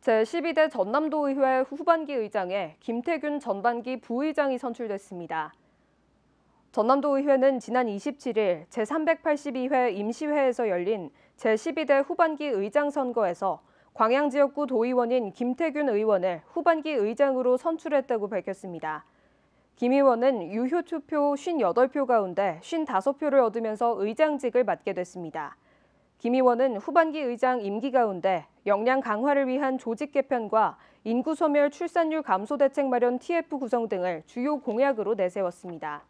제12대 전남도의회 후반기 의장에 김태균 전반기 부의장이 선출됐습니다. 전남도의회는 지난 27일 제382회 임시회에서 열린 제12대 후반기 의장 선거에서 광양지역구 도의원인 김태균 의원을 후반기 의장으로 선출했다고 밝혔습니다. 김 의원은 유효 투표 58표 가운데 55표를 얻으면서 의장직을 맡게 됐습니다. 김 의원은 후반기 의장 임기 가운데 역량 강화를 위한 조직 개편과 인구 소멸 출산율 감소 대책 마련 TF 구성 등을 주요 공약으로 내세웠습니다.